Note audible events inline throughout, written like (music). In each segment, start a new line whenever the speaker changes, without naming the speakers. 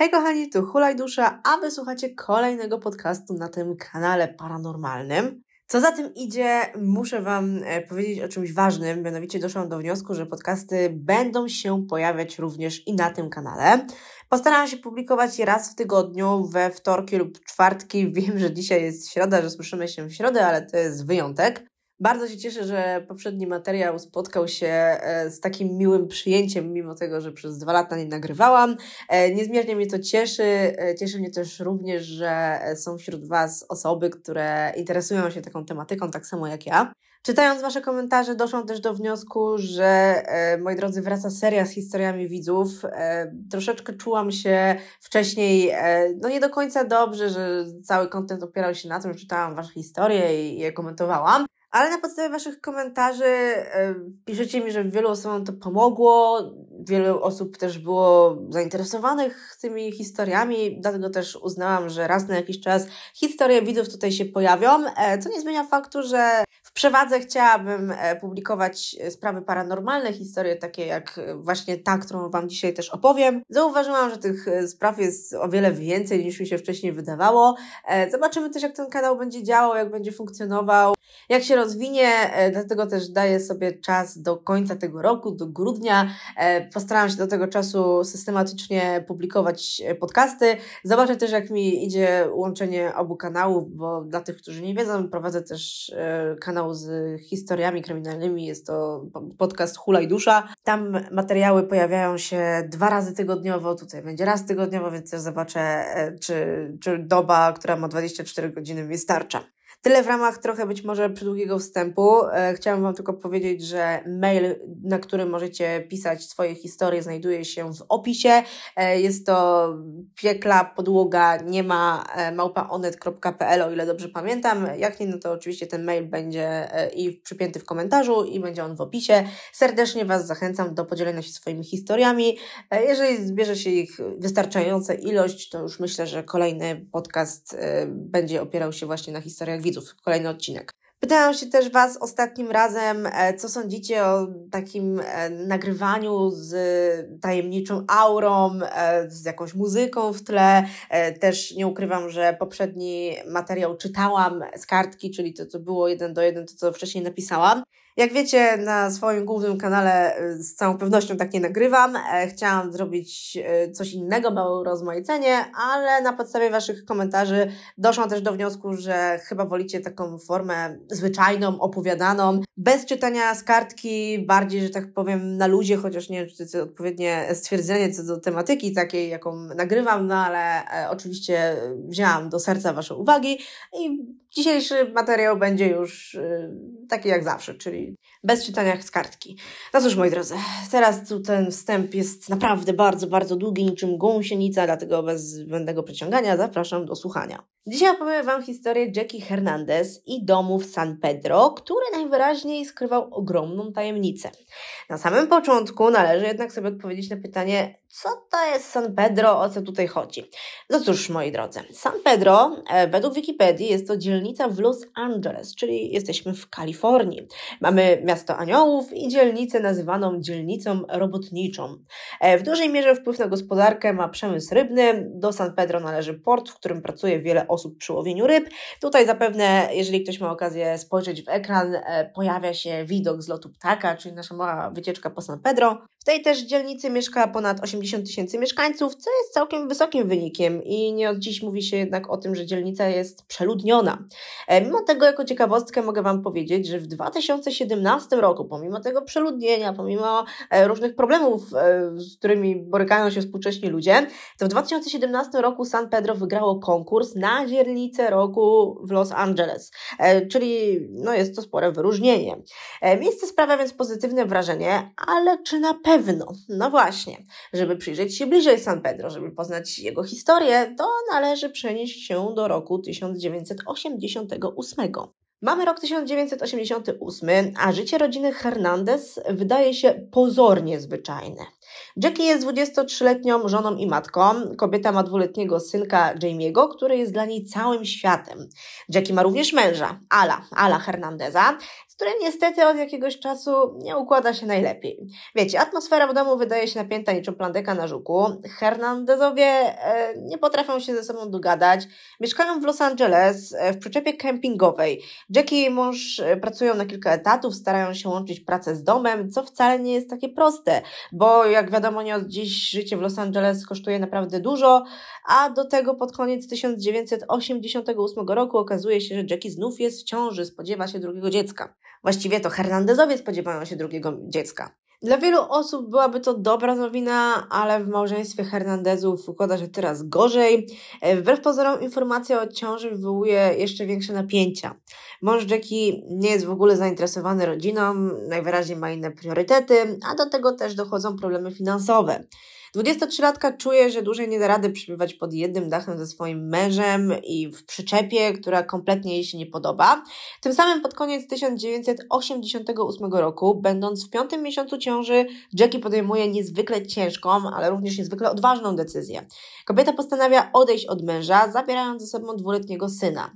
Hej kochani, tu Hulaj Dusza, a wysłuchacie kolejnego podcastu na tym kanale paranormalnym. Co za tym idzie, muszę Wam e, powiedzieć o czymś ważnym, mianowicie doszłam do wniosku, że podcasty będą się pojawiać również i na tym kanale. Postaram się publikować je raz w tygodniu, we wtorki lub czwartki. (laughs) Wiem, że dzisiaj jest środa, że słyszymy się w środę, ale to jest wyjątek. Bardzo się cieszę, że poprzedni materiał spotkał się e, z takim miłym przyjęciem, mimo tego, że przez dwa lata nie nagrywałam. E, niezmiernie mnie to cieszy. E, cieszy mnie też również, że są wśród Was osoby, które interesują się taką tematyką, tak samo jak ja. Czytając Wasze komentarze, doszłam też do wniosku, że moi drodzy, wraca seria z historiami widzów. troszeczkę czułam się wcześniej, no nie do końca dobrze, że cały kontent opierał się na tym, że czytałam Wasze historie i je komentowałam ale na podstawie Waszych komentarzy piszecie mi, że wielu osobom to pomogło, wielu osób też było zainteresowanych tymi historiami, dlatego też uznałam, że raz na jakiś czas historie widzów tutaj się pojawią, e, co nie zmienia faktu, że w przewadze chciałabym e, publikować e, sprawy paranormalne, historie takie jak e, właśnie ta, którą Wam dzisiaj też opowiem. Zauważyłam, że tych spraw jest o wiele więcej niż mi się wcześniej wydawało. Zobaczymy też, jak ten kanał będzie działał, jak będzie funkcjonował, jak się rozwinie, dlatego też daję sobie czas do końca tego roku, do grudnia. Postaram się do tego czasu systematycznie publikować podcasty. Zobaczę też, jak mi idzie łączenie obu kanałów, bo dla tych, którzy nie wiedzą, prowadzę też kanał kanał z historiami kryminalnymi, jest to podcast Hula i Dusza. Tam materiały pojawiają się dwa razy tygodniowo, tutaj będzie raz tygodniowo, więc też zobaczę, e, czy, czy doba, która ma 24 godziny, mi starcza. Tyle w ramach trochę być może przedługiego wstępu. E, chciałam Wam tylko powiedzieć, że mail, na który możecie pisać swoje historie, znajduje się w opisie. E, jest to piekla podłoga nie ma e, małpaonet.pl, o ile dobrze pamiętam. Jak nie, no to oczywiście ten mail będzie i przypięty w komentarzu i będzie on w opisie. Serdecznie Was zachęcam do podzielenia się swoimi historiami. Jeżeli zbierze się ich wystarczająca ilość, to już myślę, że kolejny podcast będzie opierał się właśnie na historiach widzów, kolejny odcinek. Pytałam się też Was ostatnim razem, e, co sądzicie o takim e, nagrywaniu z tajemniczą aurą, e, z jakąś muzyką w tle. Też nie ukrywam, że poprzedni materiał czytałam z kartki, czyli to, co było jeden do jeden, to co wcześniej napisałam. Jak wiecie, na swoim głównym kanale y, z całą pewnością tak nie nagrywam. E, chciałam zrobić y, coś innego, małe rozmaicenie, ale na podstawie Waszych komentarzy doszłam też do wniosku, że chyba wolicie taką formę zwyczajną, opowiadaną, bez czytania z kartki, bardziej, że tak powiem, na ludzie. chociaż nie wiem, czy to jest odpowiednie stwierdzenie co do tematyki takiej, jaką nagrywam, no ale e, oczywiście y, wzięłam do serca Wasze uwagi i Dzisiejszy materiał będzie już y, taki jak zawsze, czyli bez czytania z kartki. No cóż, moi drodzy, teraz tu ten wstęp jest naprawdę bardzo, bardzo długi, niczym gąsienica, dlatego bez zbędnego przeciągania zapraszam do słuchania. Dzisiaj opowiem Wam historię Jackie Hernandez i domu w San Pedro, który najwyraźniej skrywał ogromną tajemnicę. Na samym początku należy jednak sobie odpowiedzieć na pytanie, co to jest San Pedro, o co tutaj chodzi. No cóż, moi drodzy, San Pedro, e, według Wikipedii, jest to dzielnica w Los Angeles, czyli jesteśmy w Kalifornii. Mamy miasto aniołów i dzielnicę nazywaną dzielnicą robotniczą. E, w dużej mierze wpływ na gospodarkę ma przemysł rybny. Do San Pedro należy port, w którym pracuje wiele osób przy łowieniu ryb. Tutaj zapewne, jeżeli ktoś ma okazję spojrzeć w ekran, e, pojawia się widok z lotu ptaka, czyli nasza mała wycieczka po San Pedro. W tej też dzielnicy mieszka ponad 80 tysięcy mieszkańców, co jest całkiem wysokim wynikiem i nie od dziś mówi się jednak o tym, że dzielnica jest przeludniona. E, mimo tego, jako ciekawostkę mogę Wam powiedzieć, że w 2017 2012 roku, pomimo tego przeludnienia, pomimo e, różnych problemów, e, z którymi borykają się współcześni ludzie, to w 2017 roku San Pedro wygrało konkurs na dzierlicę roku w Los Angeles, e, czyli no jest to spore wyróżnienie. Miejsce sprawia więc pozytywne wrażenie, ale czy na pewno? No właśnie, żeby przyjrzeć się bliżej San Pedro, żeby poznać jego historię, to należy przenieść się do roku 1988. Mamy rok 1988, a życie rodziny Hernandez wydaje się pozornie zwyczajne. Jackie jest 23-letnią żoną i matką. Kobieta ma dwuletniego synka Jamie'ego, który jest dla niej całym światem. Jackie ma również męża, Ala, Ala Hernandeza, które niestety od jakiegoś czasu nie układa się najlepiej. Wiecie, atmosfera w domu wydaje się napięta niczym plandeka na żuku. Hernandezowie e, nie potrafią się ze sobą dogadać. Mieszkają w Los Angeles e, w przyczepie kempingowej. Jackie i jej mąż e, pracują na kilka etatów, starają się łączyć pracę z domem, co wcale nie jest takie proste, bo jak wiadomo nie od dziś życie w Los Angeles kosztuje naprawdę dużo, a do tego pod koniec 1988 roku okazuje się, że Jackie znów jest w ciąży, spodziewa się drugiego dziecka. Właściwie to Hernandezowie spodziewają się drugiego dziecka. Dla wielu osób byłaby to dobra nowina, ale w małżeństwie Hernandezów układa się teraz gorzej. E, wbrew pozorom informacja o ciąży wywołuje jeszcze większe napięcia. Mąż Jackie nie jest w ogóle zainteresowany rodziną, najwyraźniej ma inne priorytety, a do tego też dochodzą problemy finansowe. 23-latka czuje, że dłużej nie da rady przebywać pod jednym dachem ze swoim mężem i w przyczepie, która kompletnie jej się nie podoba. Tym samym pod koniec 1988 roku, będąc w piątym miesiącu ciąży, Jackie podejmuje niezwykle ciężką, ale również niezwykle odważną decyzję. Kobieta postanawia odejść od męża, zabierając ze sobą dwuletniego syna.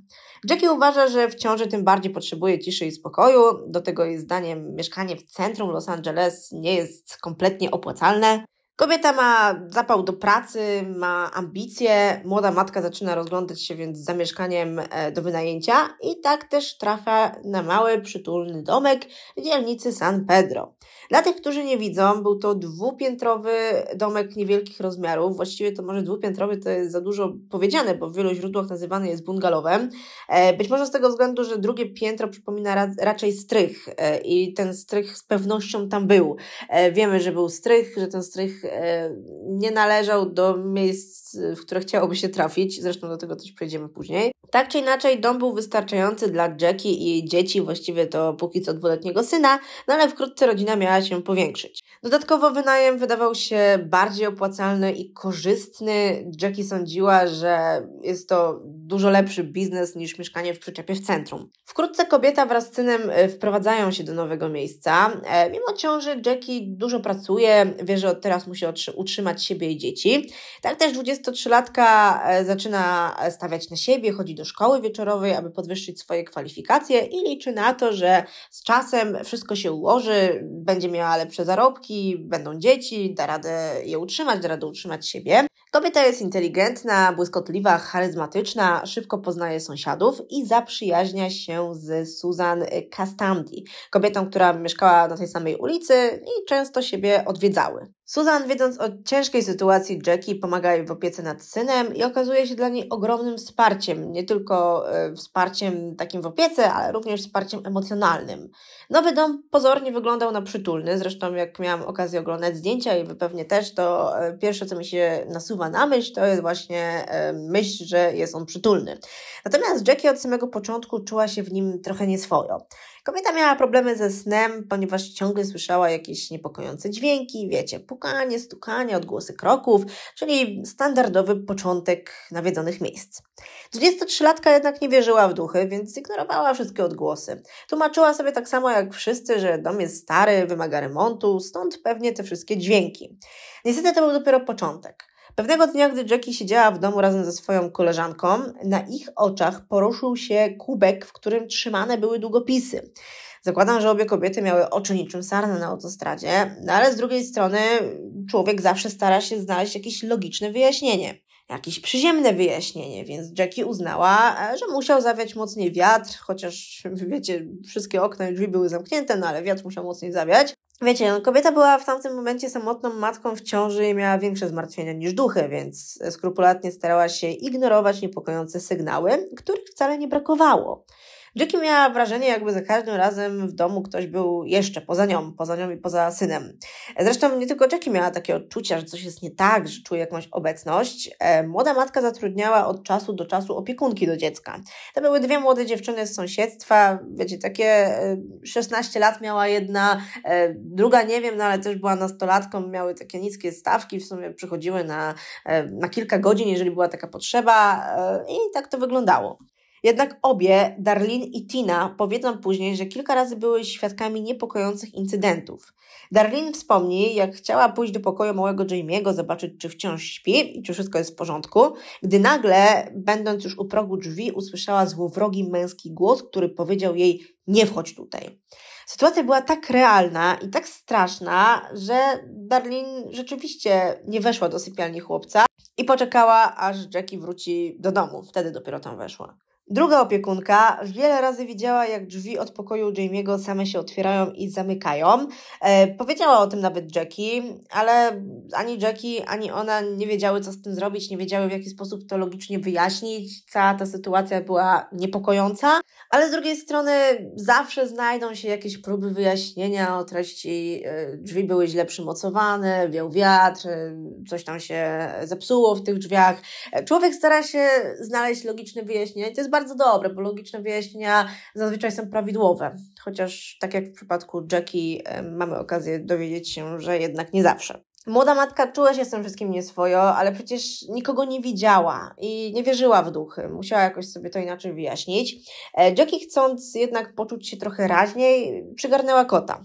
Jackie uważa, że w ciąży tym bardziej potrzebuje ciszy i spokoju, do tego jej zdaniem mieszkanie w centrum Los Angeles nie jest kompletnie opłacalne. Kobieta ma zapał do pracy, ma ambicje, młoda matka zaczyna rozglądać się więc za mieszkaniem e, do wynajęcia i tak też trafia na mały, przytulny domek w dzielnicy San Pedro. Dla tych, którzy nie widzą, był to dwupiętrowy domek niewielkich rozmiarów. Właściwie to może dwupiętrowy to jest za dużo powiedziane, bo w wielu źródłach nazywany jest bungalowem. E, być może z tego względu, że drugie piętro przypomina raczej strych e, i ten strych z pewnością tam był. E, wiemy, że był strych, że ten strych nie należał do miejsc, w które chciałoby się trafić. Zresztą do tego też przejdziemy później. Tak czy inaczej, dom był wystarczający dla Jackie i jej dzieci, właściwie to póki co dwuletniego syna, no ale wkrótce rodzina miała się powiększyć. Dodatkowo wynajem wydawał się bardziej opłacalny i korzystny. Jackie sądziła, że jest to dużo lepszy biznes niż mieszkanie w przyczepie w centrum. Wkrótce kobieta wraz z synem e, wprowadzają się do nowego miejsca. E, mimo ciąży Jackie dużo pracuje, wie, że od teraz musi utrzymać siebie i dzieci. Tak też 23-latka e, zaczyna stawiać na siebie, chodzi do do szkoły wieczorowej, aby podwyższyć swoje kwalifikacje i liczy na to, że z czasem wszystko się ułoży, będzie miała lepsze zarobki, będą dzieci, da radę je utrzymać, da radę utrzymać siebie. Kobieta jest inteligentna, błyskotliwa, charyzmatyczna, szybko poznaje sąsiadów i zaprzyjaźnia się z Susan Castamdi, kobietą, która mieszkała na tej samej ulicy i często siebie odwiedzały. Susan, wiedząc o ciężkiej sytuacji Jackie, pomaga jej w opiece nad synem i okazuje się dla niej ogromnym wsparciem, nie tylko e, wsparciem takim w opiece, ale również wsparciem emocjonalnym. Nowy dom pozornie wyglądał na przytulny, zresztą jak miałam okazję oglądać zdjęcia i wy pewnie też, to e, pierwsze co mi się nasuwa na myśl, to jest właśnie e, myśl, że jest on przytulny. Natomiast Jackie od samego początku czuła się w nim trochę nieswojo. Kobieta miała problemy ze snem, ponieważ ciągle słyszała jakieś niepokojące dźwięki, wiecie, pukanie, stukanie, odgłosy kroków, czyli standardowy początek nawiedzonych miejsc. 23-latka jednak nie wierzyła w duchy, więc ignorowała wszystkie odgłosy. Tłumaczyła sobie tak samo jak wszyscy, że dom jest stary, wymaga remontu, stąd pewnie te wszystkie dźwięki. Niestety to był dopiero początek. Pewnego dnia, gdy Jackie siedziała w domu razem ze swoją koleżanką, na ich oczach poruszył się kubek, w którym trzymane były długopisy. Zakładam, że obie kobiety miały oczy niczym sarna na autostradzie, no ale z drugiej strony człowiek zawsze stara się znaleźć jakieś logiczne wyjaśnienie. Jakieś przyziemne wyjaśnienie, więc Jackie uznała, że musiał zawiać mocniej wiatr, chociaż wiecie, wszystkie okna i drzwi były zamknięte, no ale wiatr musiał mocniej zawiać. Wiecie, no, kobieta była w tamtym momencie samotną matką w ciąży i miała większe zmartwienia niż duchy, więc skrupulatnie starała się ignorować niepokojące sygnały, których wcale nie brakowało. Jackie miała wrażenie, jakby za każdym razem w domu ktoś był jeszcze poza nią, poza nią i poza synem. Zresztą nie tylko Jackie miała takie odczucia, że coś jest nie tak, że czuje jakąś obecność. E, młoda matka zatrudniała od czasu do czasu opiekunki do dziecka. To były dwie młode dziewczyny z sąsiedztwa, wiecie, takie 16 e, lat miała jedna, e, druga nie wiem, no ale też była nastolatką, miały takie niskie stawki, w sumie przychodziły na, na kilka godzin, jeżeli była taka potrzeba i tak to wyglądało. Jednak obie, Darlin i Tina, powiedzą później, że kilka razy były świadkami niepokojących incydentów. Darlin wspomni, jak chciała pójść do pokoju małego Jamie'ego, zobaczyć, czy wciąż śpi i czy wszystko jest w porządku, gdy nagle, będąc już u progu drzwi, usłyszała złowrogi męski głos, który powiedział jej: Nie wchodź tutaj. Sytuacja była tak realna i tak straszna, że Darlin rzeczywiście nie weszła do sypialni chłopca i poczekała, aż Jackie wróci do domu. Wtedy dopiero tam weszła. Druga opiekunka wiele razy widziała, jak drzwi od pokoju Jamie'ego same się otwierają i zamykają. E, powiedziała o tym nawet Jackie, ale ani Jackie, ani ona nie wiedziały, co z tym zrobić, nie wiedziały, w jaki sposób to logicznie wyjaśnić. Cała ta sytuacja była niepokojąca, ale z drugiej strony zawsze znajdą się jakieś próby wyjaśnienia o treści e, drzwi były źle przymocowane, wiał wiatr, e, coś tam się zepsuło w tych drzwiach. E, człowiek stara się znaleźć logiczne wyjaśnienie. To jest bardzo dobre, bo logiczne wyjaśnienia zazwyczaj są prawidłowe. Chociaż, tak jak w przypadku Jackie, mamy okazję dowiedzieć się, że jednak nie zawsze. Młoda matka czuła się z tym wszystkim nieswojo, ale przecież nikogo nie widziała i nie wierzyła w duchy. Musiała jakoś sobie to inaczej wyjaśnić. E, Jackie chcąc jednak poczuć się trochę raźniej, przygarnęła kota.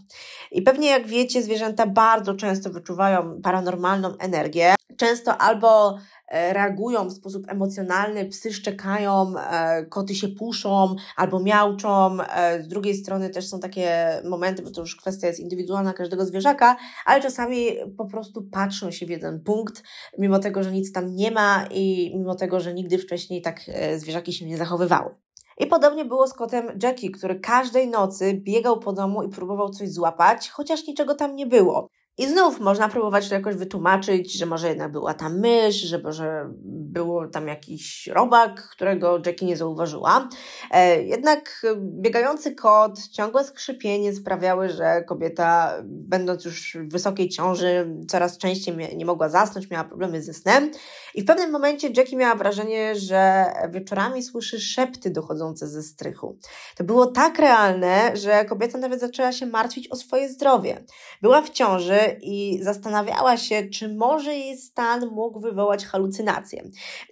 I pewnie jak wiecie, zwierzęta bardzo często wyczuwają paranormalną energię często albo e, reagują w sposób emocjonalny, psy szczekają, e, koty się puszą albo miauczą. E, z drugiej strony też są takie momenty, bo to już kwestia jest indywidualna każdego zwierzaka, ale czasami po prostu patrzą się w jeden punkt, mimo tego, że nic tam nie ma i mimo tego, że nigdy wcześniej tak zwierzaki się nie zachowywały. I podobnie było z kotem Jackie, który każdej nocy biegał po domu i próbował coś złapać, chociaż niczego tam nie było. I znów można próbować to jakoś wytłumaczyć, że może jednak była tam mysz, że może było tam jakiś robak, którego Jackie nie zauważyła. E, jednak e, biegający kot, ciągłe skrzypienie sprawiały, że kobieta, będąc już w wysokiej ciąży, coraz częściej nie mogła zasnąć, miała problemy ze snem. I w pewnym momencie Jackie miała wrażenie, że wieczorami słyszy szepty dochodzące ze strychu. To było tak realne, że kobieta nawet zaczęła się martwić o swoje zdrowie. Była w ciąży i zastanawiała się, czy może jej stan mógł wywołać halucynację.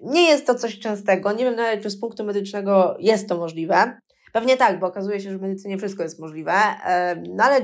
Nie jest to coś częstego, nie wiem nawet czy z punktu medycznego jest to możliwe. Pewnie tak, bo okazuje się, że w medycynie wszystko jest możliwe, no ale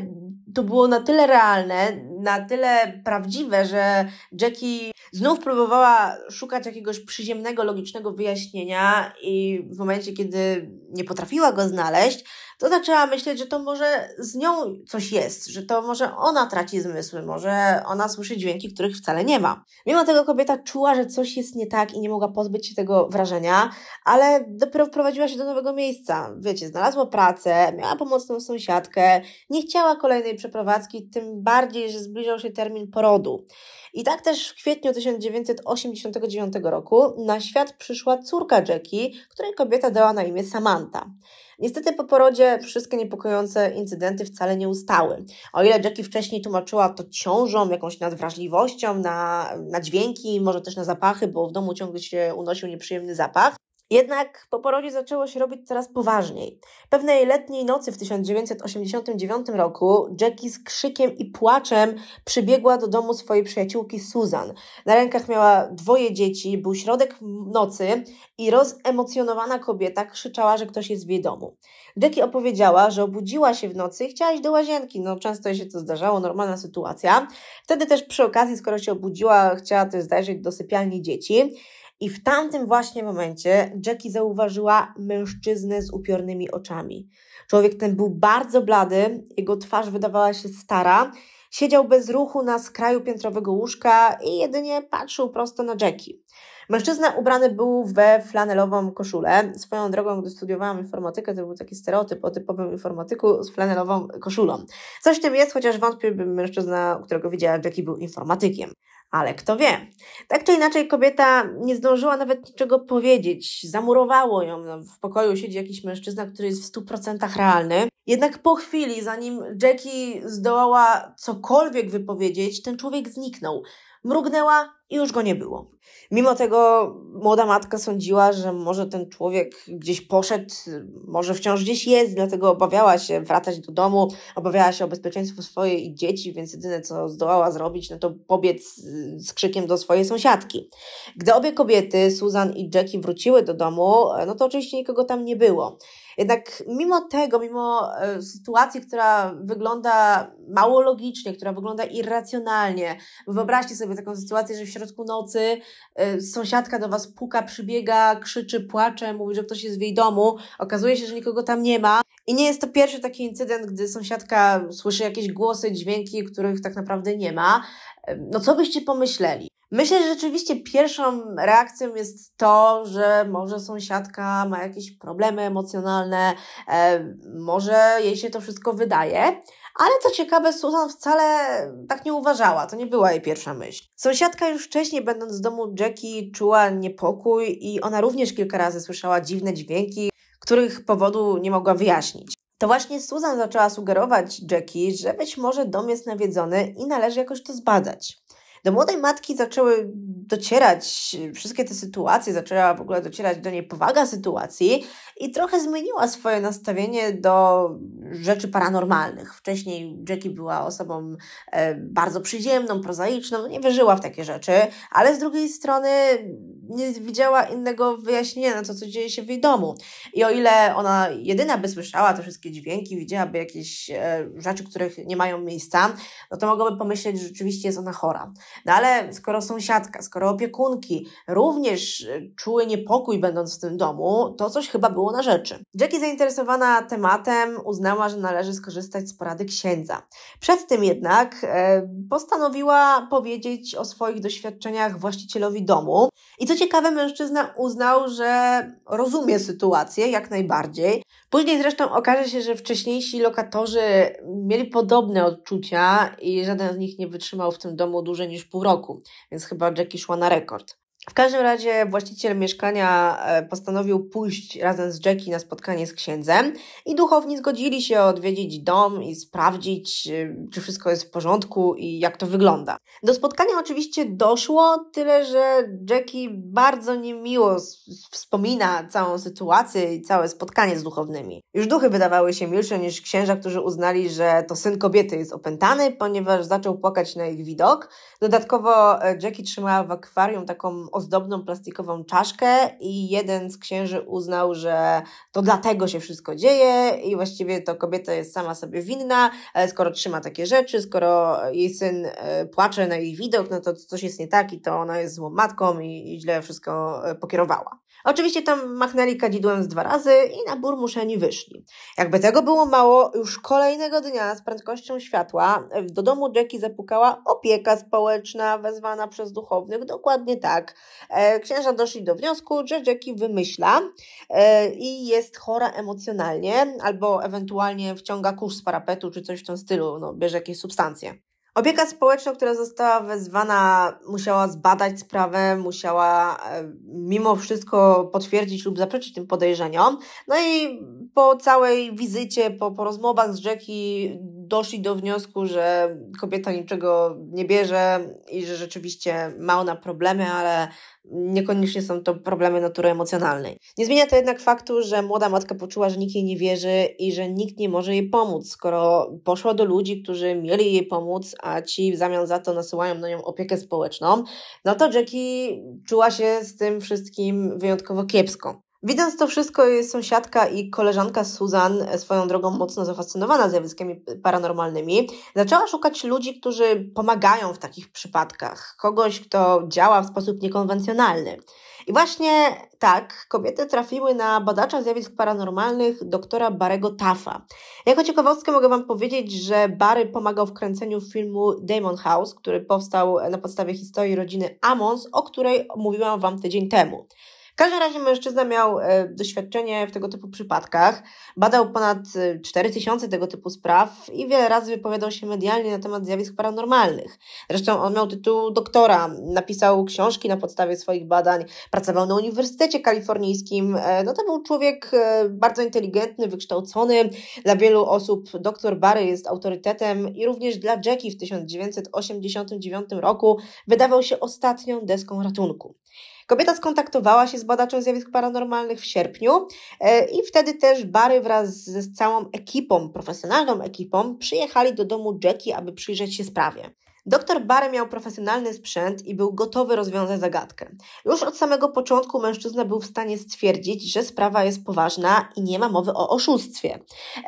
to było na tyle realne, na tyle prawdziwe, że Jackie znów próbowała szukać jakiegoś przyziemnego, logicznego wyjaśnienia i w momencie, kiedy nie potrafiła go znaleźć, to zaczęła myśleć, że to może z nią coś jest, że to może ona traci zmysły, może ona słyszy dźwięki, których wcale nie ma. Mimo tego kobieta czuła, że coś jest nie tak i nie mogła pozbyć się tego wrażenia, ale dopiero wprowadziła się do nowego miejsca. Wiecie, znalazła pracę, miała pomocną sąsiadkę, nie chciała kolejnej przeprowadzki, tym bardziej, że zbliżał się termin porodu. I tak też w kwietniu 1989 roku na świat przyszła córka Jackie, której kobieta dała na imię Samantha. Niestety po porodzie wszystkie niepokojące incydenty wcale nie ustały. O ile Jackie wcześniej tłumaczyła to ciążą, jakąś nadwrażliwością na, na dźwięki, może też na zapachy, bo w domu ciągle się unosił nieprzyjemny zapach, jednak po porodzie zaczęło się robić coraz poważniej. Pewnej letniej nocy w 1989 roku Jackie z krzykiem i płaczem przybiegła do domu swojej przyjaciółki Susan. Na rękach miała dwoje dzieci, był środek nocy i rozemocjonowana kobieta krzyczała, że ktoś jest w jej domu. Jackie opowiedziała, że obudziła się w nocy i chciała iść do łazienki. No często się to zdarzało, normalna sytuacja. Wtedy też przy okazji, skoro się obudziła, chciała też zajrzeć do sypialni dzieci. I w tamtym właśnie momencie Jackie zauważyła mężczyznę z upiornymi oczami. Człowiek ten był bardzo blady, jego twarz wydawała się stara. Siedział bez ruchu na skraju piętrowego łóżka i jedynie patrzył prosto na Jackie. Mężczyzna ubrany był we flanelową koszulę. Swoją drogą, gdy studiowałam informatykę, to był taki stereotyp o typowym informatyku z flanelową koszulą. Coś w tym jest, chociaż wątpię, by mężczyzna, którego widziała Jackie, był informatykiem ale kto wie. Tak czy inaczej, kobieta nie zdążyła nawet niczego powiedzieć, zamurowało ją. No, w pokoju siedzi jakiś mężczyzna, który jest w 100% realny. Jednak po chwili, zanim Jackie zdołała cokolwiek wypowiedzieć, ten człowiek zniknął. Mrugnęła, i już go nie było. Mimo tego młoda matka sądziła, że może ten człowiek gdzieś poszedł, może wciąż gdzieś jest, dlatego obawiała się wracać do domu, obawiała się o bezpieczeństwo swojej dzieci, więc jedyne co zdołała zrobić, no to pobiec z krzykiem do swojej sąsiadki. Gdy obie kobiety, Susan i Jackie, wróciły do domu, no to oczywiście nikogo tam nie było. Jednak mimo tego, mimo e, sytuacji, która wygląda mało logicznie, która wygląda irracjonalnie, wyobraźcie sobie taką sytuację, że w środku nocy e, sąsiadka do was puka, przybiega, krzyczy, płacze, mówi, że ktoś jest w jej domu, okazuje się, że nikogo tam nie ma. I nie jest to pierwszy taki incydent, gdy sąsiadka słyszy jakieś głosy, dźwięki, których tak naprawdę nie ma no co byście pomyśleli? Myślę, że rzeczywiście pierwszą reakcją jest to, że może sąsiadka ma jakieś problemy emocjonalne, może jej się to wszystko wydaje. Ale co ciekawe, Susan wcale tak nie uważała, to nie była jej pierwsza myśl. Sąsiadka już wcześniej, będąc w domu Jackie, czuła niepokój i ona również kilka razy słyszała dziwne dźwięki, których powodu nie mogła wyjaśnić. To właśnie Susan zaczęła sugerować Jackie, że być może dom jest nawiedzony i należy jakoś to zbadać. Do młodej matki zaczęły docierać wszystkie te sytuacje, zaczęła w ogóle docierać do niej powaga sytuacji i trochę zmieniła swoje nastawienie do rzeczy paranormalnych. Wcześniej Jackie była osobą e, bardzo przyziemną, prozaiczną, nie wierzyła w takie rzeczy, ale z drugiej strony nie widziała innego wyjaśnienia na to, co dzieje się w jej domu. I o ile ona jedyna by słyszała te wszystkie dźwięki, widziałaby jakieś e, rzeczy, których nie mają miejsca, no to mogłaby pomyśleć, że rzeczywiście jest ona chora. No ale skoro sąsiadka, skoro opiekunki również y, czuły niepokój będąc w tym domu, to coś chyba było na rzeczy. Jackie zainteresowana tematem uznała, że należy skorzystać z porady księdza. Przed tym jednak e, postanowiła powiedzieć o swoich doświadczeniach właścicielowi domu i co ciekawe mężczyzna uznał, że rozumie sytuację jak najbardziej. Później zresztą okaże się, że wcześniejsi lokatorzy mieli podobne odczucia i żaden z nich nie wytrzymał w tym domu dłużej niż niż pół roku, więc chyba Jackie szła na rekord. W każdym razie właściciel mieszkania e, postanowił pójść razem z Jackie na spotkanie z księdzem i duchowni zgodzili się odwiedzić dom i sprawdzić, e, czy wszystko jest w porządku i jak to wygląda. Do spotkania oczywiście doszło, tyle że Jackie bardzo niemiło wspomina całą sytuację i całe spotkanie z duchownymi. Już duchy wydawały się milsze niż księża, którzy uznali, że to syn kobiety jest opętany, ponieważ zaczął płakać na ich widok. Dodatkowo e, Jackie trzymała w akwarium taką ozdobną plastikową czaszkę i jeden z księży uznał, że to dlatego się wszystko dzieje i właściwie to kobieta jest sama sobie winna, e, skoro trzyma takie rzeczy, skoro jej syn e, płacze na jej widok, no to coś jest nie tak i to ona jest złą matką i, i źle wszystko e, pokierowała. Oczywiście tam machnęli kadzidłem z dwa razy i na bór muszeni wyszli. Jakby tego było mało, już kolejnego dnia z prędkością światła do domu Jackie zapukała opieka społeczna wezwana przez duchownych, dokładnie tak, E, księża doszli do wniosku, że Jackie wymyśla e, i jest chora emocjonalnie, albo ewentualnie wciąga kurz z parapetu, czy coś w tym stylu, no, bierze jakieś substancje. Opieka społeczna, która została wezwana, musiała zbadać sprawę, musiała e, mimo wszystko potwierdzić lub zaprzeczyć tym podejrzeniom. No i po całej wizycie, po, po rozmowach z Jackie doszli do wniosku, że kobieta niczego nie bierze i że rzeczywiście ma ona problemy, ale niekoniecznie są to problemy natury emocjonalnej. Nie zmienia to jednak faktu, że młoda matka poczuła, że nikt jej nie wierzy i że nikt nie może jej pomóc, skoro poszła do ludzi, którzy mieli jej pomóc, a ci w zamian za to nasyłają na nią opiekę społeczną, no to Jackie czuła się z tym wszystkim wyjątkowo kiepsko. Widząc to wszystko, jest sąsiadka i koleżanka Susan, e, swoją drogą mocno zafascynowana zjawiskami paranormalnymi, zaczęła szukać ludzi, którzy pomagają w takich przypadkach, kogoś, kto działa w sposób niekonwencjonalny. I właśnie tak kobiety trafiły na badacza zjawisk paranormalnych doktora Barego Tafa. Jako ciekawostkę mogę Wam powiedzieć, że Barry pomagał w kręceniu filmu Demon House, który powstał na podstawie historii rodziny Amons, o której mówiłam Wam tydzień temu. W każdym razie mężczyzna miał e, doświadczenie w tego typu przypadkach. Badał ponad 4000 e, tego typu spraw i wiele razy wypowiadał się medialnie na temat zjawisk paranormalnych. Zresztą on miał tytuł doktora, napisał książki na podstawie swoich badań, pracował na Uniwersytecie Kalifornijskim. E, no to był człowiek bardzo inteligentny, wykształcony. Dla wielu osób doktor Barry jest autorytetem i również dla Jackie w 1989 roku wydawał się ostatnią deską ratunku. Kobieta skontaktowała się z badaczem zjawisk paranormalnych w sierpniu e, i wtedy też bary wraz z całą ekipą, profesjonalną ekipą, przyjechali do domu Jackie, aby przyjrzeć się sprawie. Doktor Barry miał profesjonalny sprzęt i był gotowy rozwiązać zagadkę. Już od samego początku mężczyzna był w stanie stwierdzić, że sprawa jest poważna i nie ma mowy o oszustwie.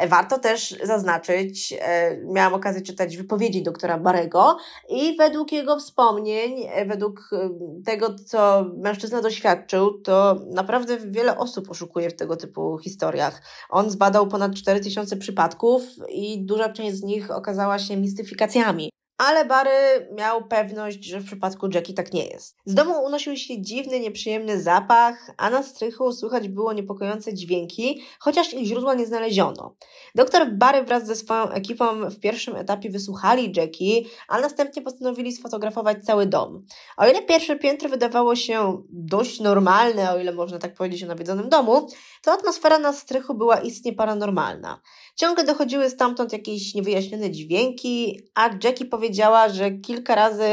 Warto też zaznaczyć, e, miałam okazję czytać wypowiedzi doktora Barego i według jego wspomnień, e, według e, tego, co mężczyzna doświadczył, to naprawdę wiele osób oszukuje w tego typu historiach. On zbadał ponad 4000 przypadków i duża część z nich okazała się mistyfikacjami. Ale Barry miał pewność, że w przypadku Jackie tak nie jest. Z domu unosił się dziwny, nieprzyjemny zapach, a na strychu słychać było niepokojące dźwięki, chociaż ich źródła nie znaleziono. Doktor Barry wraz ze swoją ekipą w pierwszym etapie wysłuchali Jackie, a następnie postanowili sfotografować cały dom. O ile pierwsze piętro wydawało się dość normalne, o ile można tak powiedzieć o nawiedzonym domu, to atmosfera na strychu była istnie paranormalna. Ciągle dochodziły stamtąd jakieś niewyjaśnione dźwięki, a Jackie powiedziała, że kilka razy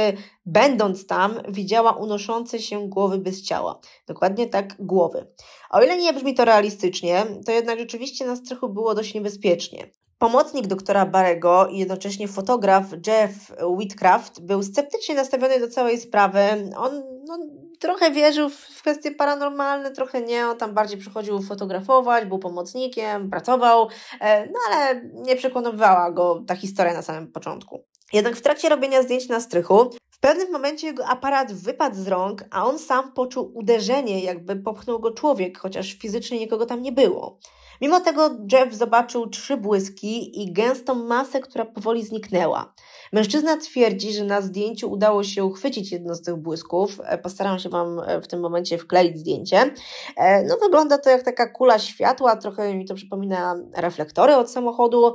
będąc tam widziała unoszące się głowy bez ciała. Dokładnie tak głowy. O ile nie brzmi to realistycznie, to jednak rzeczywiście na strychu było dość niebezpiecznie. Pomocnik doktora Barego i jednocześnie fotograf Jeff Whitcraft był sceptycznie nastawiony do całej sprawy. On no, trochę wierzył w kwestie paranormalne, trochę nie. On tam bardziej przychodził fotografować, był pomocnikiem, pracował, e, no ale nie przekonywała go ta historia na samym początku. Jednak w trakcie robienia zdjęć na strychu, w pewnym momencie jego aparat wypadł z rąk, a on sam poczuł uderzenie, jakby popchnął go człowiek, chociaż fizycznie nikogo tam nie było. Mimo tego Jeff zobaczył trzy błyski i gęstą masę, która powoli zniknęła. Mężczyzna twierdzi, że na zdjęciu udało się uchwycić jedno z tych błysków. E, postaram się Wam e, w tym momencie wkleić zdjęcie. E, no, wygląda to jak taka kula światła, trochę mi to przypomina reflektory od samochodu.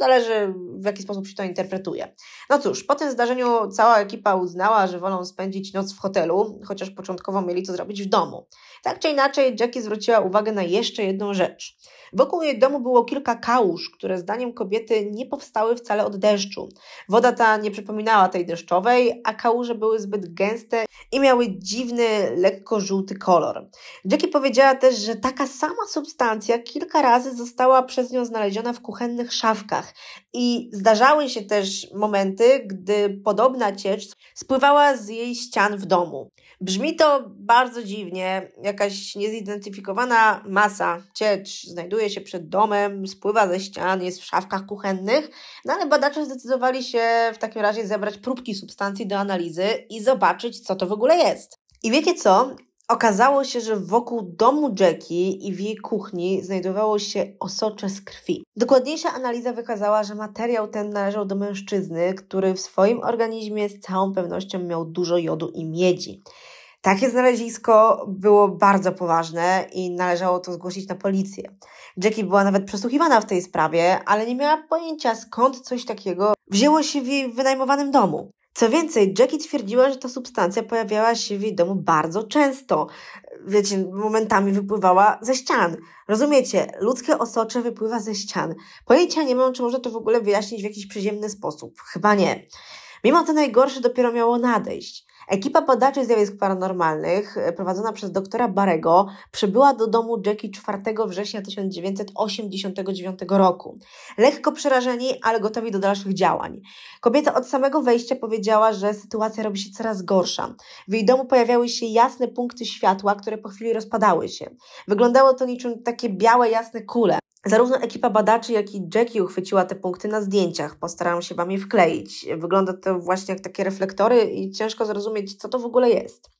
Zależy w jaki sposób się to interpretuje. No cóż, po tym zdarzeniu cała ekipa uznała, że wolą spędzić noc w hotelu, chociaż początkowo mieli to zrobić w domu. Tak czy inaczej, Jackie zwróciła uwagę na jeszcze jedną rzecz. Wokół jej domu było kilka kałuż, które zdaniem kobiety nie powstały wcale od deszczu. Woda Woda ta nie przypominała tej deszczowej, a kałuże były zbyt gęste i miały dziwny, lekko żółty kolor. Jackie powiedziała też, że taka sama substancja kilka razy została przez nią znaleziona w kuchennych szafkach i zdarzały się też momenty, gdy podobna ciecz spływała z jej ścian w domu. Brzmi to bardzo dziwnie. Jakaś niezidentyfikowana masa ciecz znajduje się przed domem, spływa ze ścian, jest w szafkach kuchennych, no ale badacze zdecydowali się w takim razie zebrać próbki substancji do analizy i zobaczyć, co to w ogóle jest. I wiecie co? Okazało się, że wokół domu Jackie i w jej kuchni znajdowało się osocze z krwi. Dokładniejsza analiza wykazała, że materiał ten należał do mężczyzny, który w swoim organizmie z całą pewnością miał dużo jodu i miedzi. Takie znalezisko było bardzo poważne i należało to zgłosić na policję. Jackie była nawet przesłuchiwana w tej sprawie, ale nie miała pojęcia skąd coś takiego wzięło się w jej wynajmowanym domu. Co więcej, Jackie twierdziła, że ta substancja pojawiała się w jej domu bardzo często. Wiecie, momentami wypływała ze ścian. Rozumiecie? Ludzkie osocze wypływa ze ścian. Pojęcia nie mam, czy można to w ogóle wyjaśnić w jakiś przyziemny sposób. Chyba nie. Mimo to najgorsze dopiero miało nadejść. Ekipa badaczy zjawisk paranormalnych e, prowadzona przez doktora Barego przybyła do domu Jackie 4 września 1989 roku. Lekko przerażeni, ale gotowi do dalszych działań. Kobieta od samego wejścia powiedziała, że sytuacja robi się coraz gorsza. W jej domu pojawiały się jasne punkty światła, które po chwili rozpadały się. Wyglądało to niczym takie białe, jasne kule. Zarówno ekipa badaczy, jak i Jackie uchwyciła te punkty na zdjęciach. Postaram się Wam je wkleić. Wygląda to właśnie jak takie reflektory i ciężko zrozumieć, co to w ogóle jest.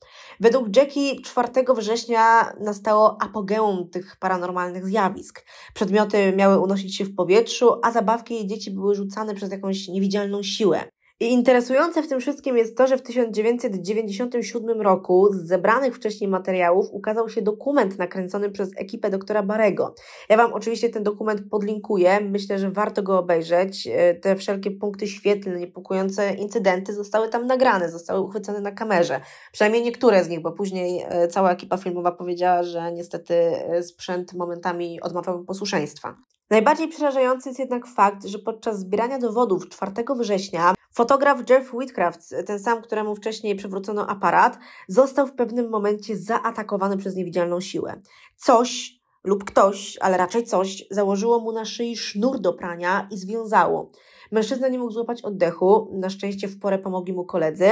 Według Jackie 4 września nastało apogeum tych paranormalnych zjawisk. Przedmioty miały unosić się w powietrzu, a zabawki jej dzieci były rzucane przez jakąś niewidzialną siłę. I interesujące w tym wszystkim jest to, że w 1997 roku z zebranych wcześniej materiałów ukazał się dokument nakręcony przez ekipę doktora Barego. Ja Wam oczywiście ten dokument podlinkuję, myślę, że warto go obejrzeć. E, te wszelkie punkty świetlne, niepokojące incydenty zostały tam nagrane, zostały uchwycone na kamerze. Przynajmniej niektóre z nich, bo później e, cała ekipa filmowa powiedziała, że niestety e, sprzęt momentami odmawiał posłuszeństwa. Najbardziej przerażający jest jednak fakt, że podczas zbierania dowodów 4 września Fotograf Jeff Whitcraft, ten sam, któremu wcześniej przywrócono aparat, został w pewnym momencie zaatakowany przez niewidzialną siłę. Coś lub ktoś, ale raczej coś, założyło mu na szyi sznur do prania i związało. Mężczyzna nie mógł złapać oddechu, na szczęście w porę pomogli mu koledzy.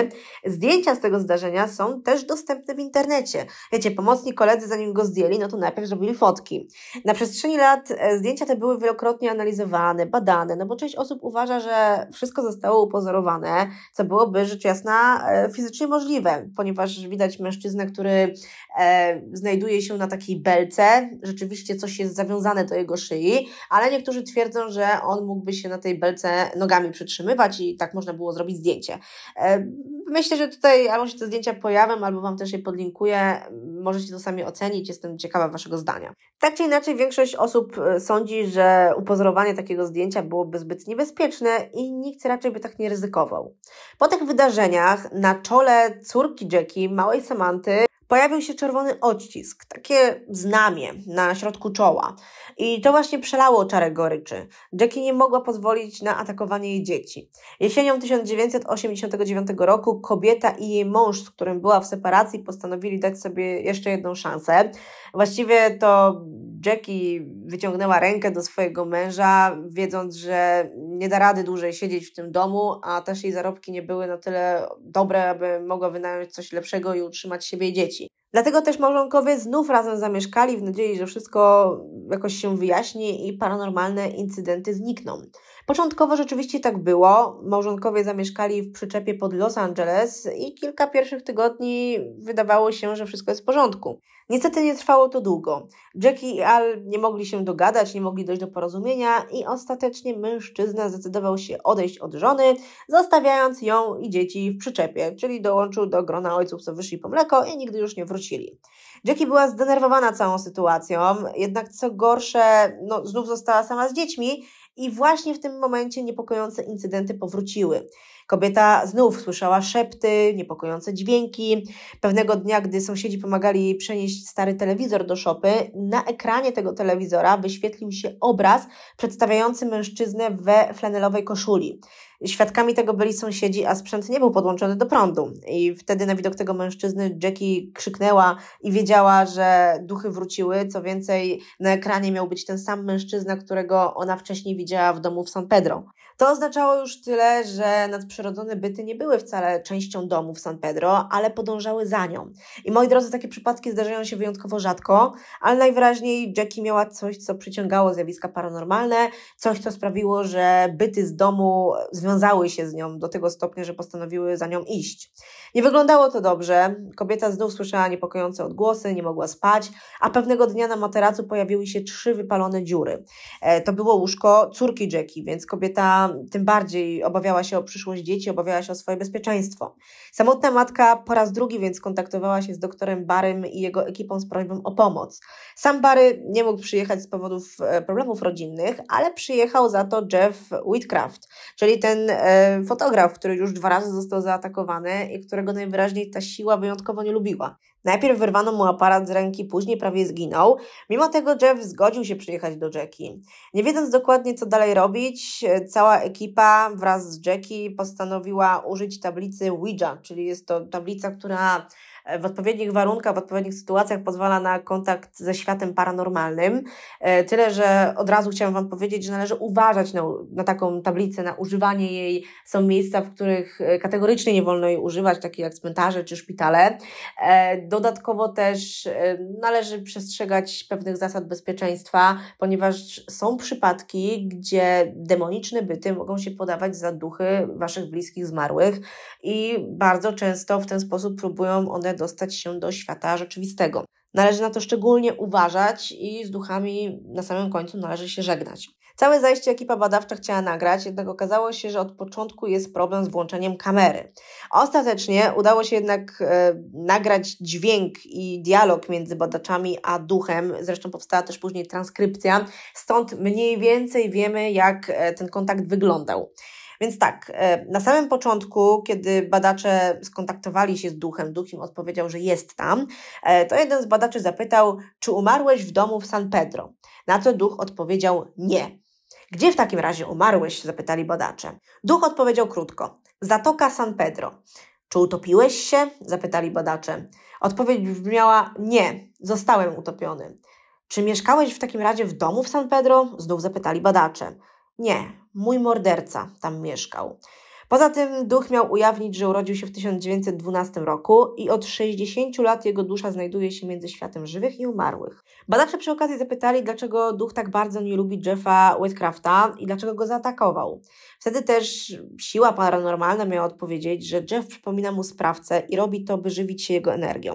Zdjęcia z tego zdarzenia są też dostępne w internecie. Wiecie, pomocni koledzy, zanim go zdjęli, no to najpierw zrobili fotki. Na przestrzeni lat e, zdjęcia te były wielokrotnie analizowane, badane, no bo część osób uważa, że wszystko zostało upozorowane, co byłoby rzecz jasna e, fizycznie możliwe, ponieważ widać mężczyznę, który e, znajduje się na takiej belce, rzeczywiście coś jest zawiązane do jego szyi, ale niektórzy twierdzą, że on mógłby się na tej belce nogami przytrzymywać i tak można było zrobić zdjęcie. E, myślę, że tutaj albo się te zdjęcia pojawią, albo Wam też je podlinkuję. Możecie to sami ocenić, jestem ciekawa Waszego zdania. Tak czy inaczej, większość osób e, sądzi, że upozorowanie takiego zdjęcia byłoby zbyt niebezpieczne i nikt raczej by tak nie ryzykował. Po tych wydarzeniach na czole córki Jackie, małej Samanty, pojawił się czerwony odcisk, takie znamię na środku czoła. I to właśnie przelało czarę goryczy. Jackie nie mogła pozwolić na atakowanie jej dzieci. Jesienią 1989 roku kobieta i jej mąż, z którym była w separacji, postanowili dać sobie jeszcze jedną szansę. Właściwie to Jackie wyciągnęła rękę do swojego męża, wiedząc, że nie da rady dłużej siedzieć w tym domu, a też jej zarobki nie były na tyle dobre, aby mogła wynająć coś lepszego i utrzymać siebie i dzieci. Dlatego też małżonkowie znów razem zamieszkali w nadziei, że wszystko jakoś się wyjaśni i paranormalne incydenty znikną. Początkowo rzeczywiście tak było. Małżonkowie zamieszkali w przyczepie pod Los Angeles i kilka pierwszych tygodni wydawało się, że wszystko jest w porządku. Niestety nie trwało to długo. Jackie i Al nie mogli się dogadać, nie mogli dojść do porozumienia i ostatecznie mężczyzna zdecydował się odejść od żony, zostawiając ją i dzieci w przyczepie, czyli dołączył do grona ojców, co wyszli po mleko i nigdy już nie wrócili. Jackie była zdenerwowana całą sytuacją, jednak co gorsze, no, znów została sama z dziećmi i właśnie w tym momencie niepokojące incydenty powróciły. Kobieta znów słyszała szepty, niepokojące dźwięki. Pewnego dnia, gdy sąsiedzi pomagali jej przenieść stary telewizor do szopy, na ekranie tego telewizora wyświetlił się obraz przedstawiający mężczyznę we flanelowej koszuli. Świadkami tego byli sąsiedzi, a sprzęt nie był podłączony do prądu. I wtedy na widok tego mężczyzny Jackie krzyknęła i wiedziała, że duchy wróciły. Co więcej, na ekranie miał być ten sam mężczyzna, którego ona wcześniej widziała w domu w San Pedro. To oznaczało już tyle, że nadprzyrodzone byty nie były wcale częścią domu w San Pedro, ale podążały za nią. I moi drodzy, takie przypadki zdarzają się wyjątkowo rzadko, ale najwyraźniej Jackie miała coś, co przyciągało zjawiska paranormalne, coś, co sprawiło, że byty z domu związały się z nią do tego stopnia, że postanowiły za nią iść. Nie wyglądało to dobrze. Kobieta znów słyszała niepokojące odgłosy, nie mogła spać, a pewnego dnia na materacu pojawiły się trzy wypalone dziury. E, to było łóżko córki Jackie, więc kobieta tym bardziej obawiała się o przyszłość dzieci, obawiała się o swoje bezpieczeństwo. Samotna matka po raz drugi więc kontaktowała się z doktorem Barym i jego ekipą z prośbą o pomoc. Sam Barry nie mógł przyjechać z powodów e, problemów rodzinnych, ale przyjechał za to Jeff Whitcraft, czyli ten e, fotograf, który już dwa razy został zaatakowany i którego najwyraźniej ta siła wyjątkowo nie lubiła. Najpierw wyrwano mu aparat z ręki, później prawie zginął. Mimo tego Jeff zgodził się przyjechać do Jackie. Nie wiedząc dokładnie, co dalej robić, cała ekipa wraz z Jackie postanowiła użyć tablicy Ouija, czyli jest to tablica, która w odpowiednich warunkach, w odpowiednich sytuacjach pozwala na kontakt ze światem paranormalnym. E, tyle, że od razu chciałam Wam powiedzieć, że należy uważać na, na taką tablicę, na używanie jej. Są miejsca, w których e, kategorycznie nie wolno jej używać, takie jak cmentarze czy szpitale. E, dodatkowo też należy przestrzegać pewnych zasad bezpieczeństwa, ponieważ są przypadki, gdzie demoniczne byty mogą się podawać za duchy Waszych bliskich zmarłych i bardzo często w ten sposób próbują one dostać się do świata rzeczywistego. Należy na to szczególnie uważać i z duchami na samym końcu należy się żegnać. Całe zajście ekipa badawcza chciała nagrać, jednak okazało się, że od początku jest problem z włączeniem kamery. Ostatecznie udało się jednak e, nagrać dźwięk i dialog między badaczami a duchem. Zresztą powstała też później transkrypcja, stąd mniej więcej wiemy, jak e, ten kontakt wyglądał. Więc tak, e, na samym początku, kiedy badacze skontaktowali się z duchem, duch im odpowiedział, że jest tam, e, to jeden z badaczy zapytał, czy umarłeś w domu w San Pedro? Na co duch odpowiedział nie. Gdzie w takim razie umarłeś? zapytali badacze. Duch odpowiedział krótko: Zatoka San Pedro. Czy utopiłeś się? zapytali badacze. Odpowiedź brzmiała: Nie, zostałem utopiony. Czy mieszkałeś w takim razie w domu w San Pedro? Znów zapytali badacze. Nie, mój morderca tam mieszkał. Poza tym duch miał ujawnić, że urodził się w 1912 roku i od 60 lat jego dusza znajduje się między światem żywych i umarłych. Badacze przy okazji zapytali, dlaczego duch tak bardzo nie lubi Jeffa Whitcrafta i dlaczego go zaatakował. Wtedy też siła paranormalna miała odpowiedzieć, że Jeff przypomina mu sprawcę i robi to, by żywić się jego energią.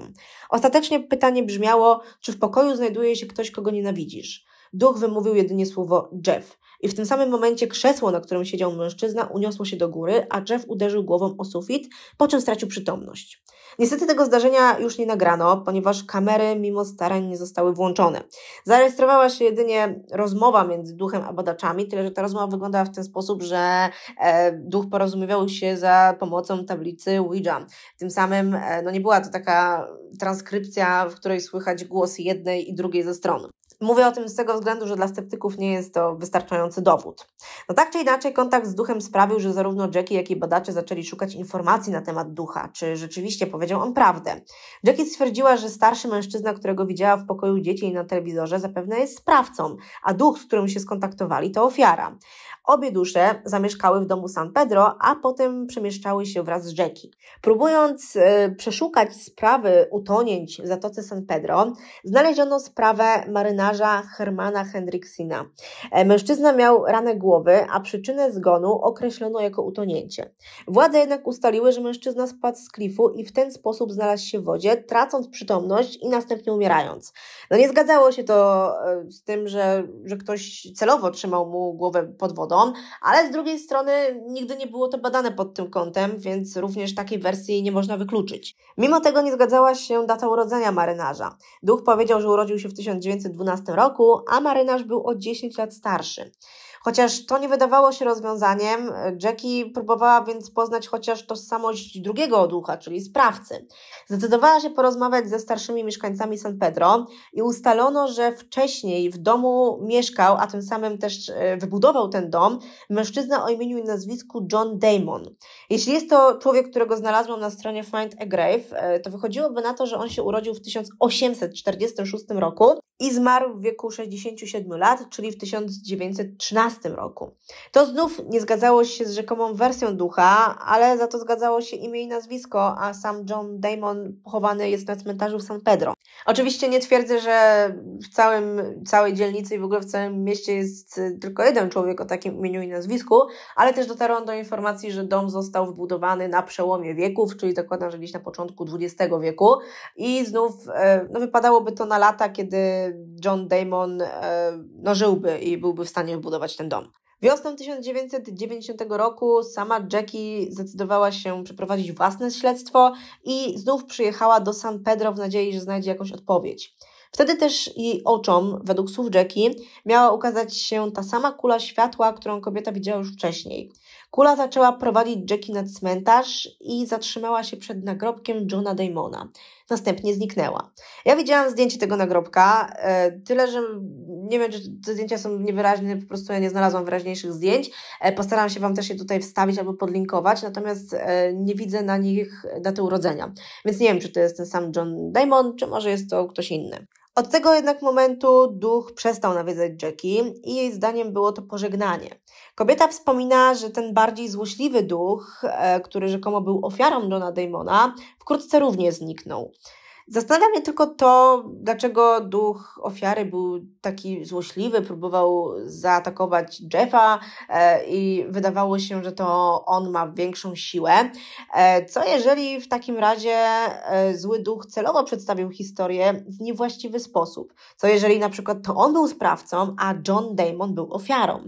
Ostatecznie pytanie brzmiało, czy w pokoju znajduje się ktoś, kogo nienawidzisz? Duch wymówił jedynie słowo Jeff. I w tym samym momencie krzesło, na którym siedział mężczyzna, uniosło się do góry, a Jeff uderzył głową o sufit, po czym stracił przytomność. Niestety tego zdarzenia już nie nagrano, ponieważ kamery mimo starań nie zostały włączone. Zarejestrowała się jedynie rozmowa między duchem a badaczami, tyle że ta rozmowa wyglądała w ten sposób, że e, duch porozumiewał się za pomocą tablicy Ouija. Tym samym e, no nie była to taka transkrypcja, w której słychać głos jednej i drugiej ze stron. Mówię o tym z tego względu, że dla sceptyków nie jest to wystarczający dowód. No tak czy inaczej, kontakt z duchem sprawił, że zarówno Jackie, jak i badacze zaczęli szukać informacji na temat ducha, czy rzeczywiście powiedział on prawdę. Jackie stwierdziła, że starszy mężczyzna, którego widziała w pokoju dzieci i na telewizorze, zapewne jest sprawcą, a duch, z którym się skontaktowali, to ofiara. Obie dusze zamieszkały w domu San Pedro, a potem przemieszczały się wraz z Jackie. Próbując y, przeszukać sprawy utonięć w Zatoce San Pedro, znaleziono sprawę marynarza Hermana Hendriksina. E, mężczyzna miał ranę głowy, a przyczynę zgonu określono jako utonięcie. Władze jednak ustaliły, że mężczyzna spadł z klifu i w ten sposób znalazł się w wodzie, tracąc przytomność i następnie umierając. No nie zgadzało się to e, z tym, że, że ktoś celowo trzymał mu głowę pod wodą, ale z drugiej strony nigdy nie było to badane pod tym kątem, więc również takiej wersji nie można wykluczyć. Mimo tego nie zgadzała się data urodzenia marynarza. Duch powiedział, że urodził się w 1912 roku, a marynarz był o 10 lat starszy. Chociaż to nie wydawało się rozwiązaniem, e, Jackie próbowała więc poznać chociaż tożsamość drugiego ducha, czyli sprawcy. Zdecydowała się porozmawiać ze starszymi mieszkańcami San Pedro i ustalono, że wcześniej w domu mieszkał, a tym samym też e, wybudował ten dom, mężczyzna o imieniu i nazwisku John Damon. Jeśli jest to człowiek, którego znalazłam na stronie Find a Grave, e, to wychodziłoby na to, że on się urodził w 1846 roku i zmarł w wieku 67 lat, czyli w 1913 XIII roku. To znów nie zgadzało się z rzekomą wersją ducha, ale za to zgadzało się imię i nazwisko, a sam John Damon pochowany jest na cmentarzu w San Pedro. Oczywiście nie twierdzę, że w całym, całej dzielnicy i w ogóle w całym mieście jest tylko jeden człowiek o takim imieniu i nazwisku, ale też dotarłam do informacji, że dom został wbudowany na przełomie wieków, czyli zakładam, że gdzieś na początku XX wieku i znów e, no, wypadałoby to na lata, kiedy John Damon e, no, żyłby i byłby w stanie wybudować ten dom. Wiosną 1990 roku sama Jackie zdecydowała się przeprowadzić własne śledztwo i znów przyjechała do San Pedro w nadziei, że znajdzie jakąś odpowiedź. Wtedy też jej oczom, według słów Jackie, miała ukazać się ta sama kula światła, którą kobieta widziała już wcześniej. Kula zaczęła prowadzić Jackie na cmentarz i zatrzymała się przed nagrobkiem Johna Damona. Następnie zniknęła. Ja widziałam zdjęcie tego nagrobka, e, tyle, że nie wiem, czy te zdjęcia są niewyraźne, po prostu ja nie znalazłam wyraźniejszych zdjęć. E, postaram się Wam też je tutaj wstawić albo podlinkować, natomiast e, nie widzę na nich daty urodzenia. Więc nie wiem, czy to jest ten sam John Damon, czy może jest to ktoś inny. Od tego jednak momentu duch przestał nawiedzać Jackie i jej zdaniem było to pożegnanie. Kobieta wspomina, że ten bardziej złośliwy duch, e, który rzekomo był ofiarą Johna Damona, wkrótce również zniknął. Zastanawia mnie tylko to, dlaczego duch ofiary był taki złośliwy, próbował zaatakować Jeffa e, i wydawało się, że to on ma większą siłę. E, co jeżeli w takim razie zły duch celowo przedstawił historię w niewłaściwy sposób? Co jeżeli na przykład to on był sprawcą, a John Damon był ofiarą?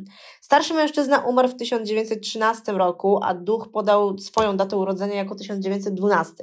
Starszy mężczyzna umarł w 1913 roku, a duch podał swoją datę urodzenia jako 1912.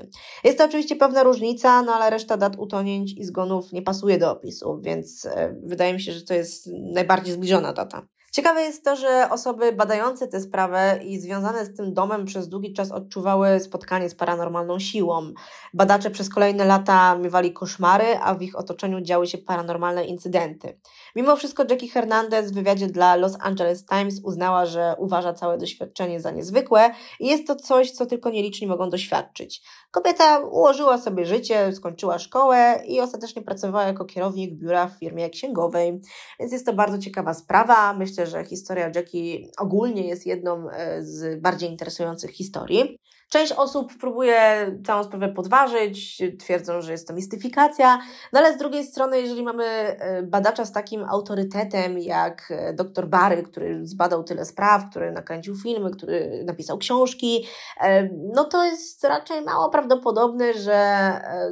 Jest to oczywiście pewna różnica, no ale reszta dat utonięć i zgonów nie pasuje do opisu, więc e, wydaje mi się, że to jest najbardziej zbliżona data. Ciekawe jest to, że osoby badające tę sprawę i związane z tym domem przez długi czas odczuwały spotkanie z paranormalną siłą. Badacze przez kolejne lata miewali koszmary, a w ich otoczeniu działy się paranormalne incydenty. Mimo wszystko Jackie Hernandez w wywiadzie dla Los Angeles Times uznała, że uważa całe doświadczenie za niezwykłe i jest to coś, co tylko nieliczni mogą doświadczyć. Kobieta ułożyła sobie życie, skończyła szkołę i ostatecznie pracowała jako kierownik biura w firmie księgowej. Więc jest to bardzo ciekawa sprawa. Myślę, myślę, że historia Jackie ogólnie jest jedną e, z bardziej interesujących historii. Część osób próbuje całą sprawę podważyć, twierdzą, że jest to mistyfikacja, no ale z drugiej strony, jeżeli mamy e, badacza z takim autorytetem jak e, dr Bary, który zbadał tyle spraw, który nakręcił filmy, który napisał książki, e, no to jest raczej mało prawdopodobne, że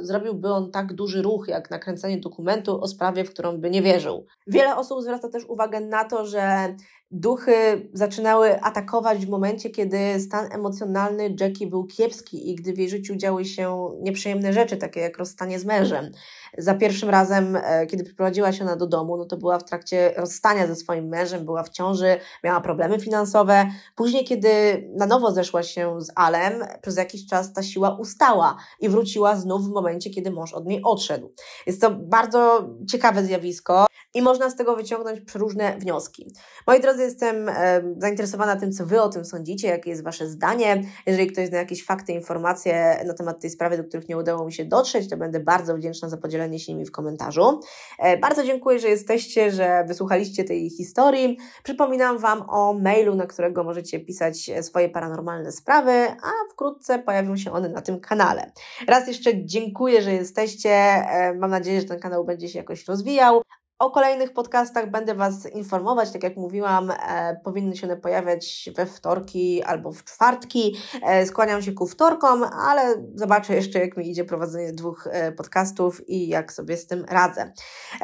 zrobiłby on tak duży ruch jak nakręcenie dokumentu o sprawie, w którą by nie wierzył. Wiele osób zwraca też uwagę na to, że duchy zaczynały atakować w momencie, kiedy stan emocjonalny Jackie był kiepski i gdy w jej życiu działy się nieprzyjemne rzeczy, takie jak rozstanie z mężem. Za pierwszym razem, e, kiedy przyprowadziła się ona do domu, no to była w trakcie rozstania ze swoim mężem, była w ciąży, miała problemy finansowe. Później, kiedy na nowo zeszła się z Alem, przez jakiś czas ta siła ustała i wróciła znów w momencie, kiedy mąż od niej odszedł. Jest to bardzo ciekawe zjawisko i można z tego wyciągnąć przeróżne wnioski. Moi drodzy, jestem zainteresowana tym, co Wy o tym sądzicie, jakie jest Wasze zdanie. Jeżeli ktoś zna jakieś fakty, informacje na temat tej sprawy, do których nie udało mi się dotrzeć, to będę bardzo wdzięczna za podzielenie się nimi w komentarzu. E, bardzo dziękuję, że jesteście, że wysłuchaliście tej historii. Przypominam Wam o mailu, na którego możecie pisać swoje paranormalne sprawy, a wkrótce pojawią się one na tym kanale. Raz jeszcze dziękuję, że jesteście. E, mam nadzieję, że ten kanał będzie się jakoś rozwijał. O kolejnych podcastach będę Was informować. Tak jak mówiłam, e, powinny się one pojawiać we wtorki albo w czwartki. E, skłaniam się ku wtorkom, ale zobaczę jeszcze, jak mi idzie prowadzenie dwóch e, podcastów i jak sobie z tym radzę.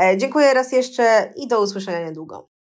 E, dziękuję raz jeszcze i do usłyszenia niedługo.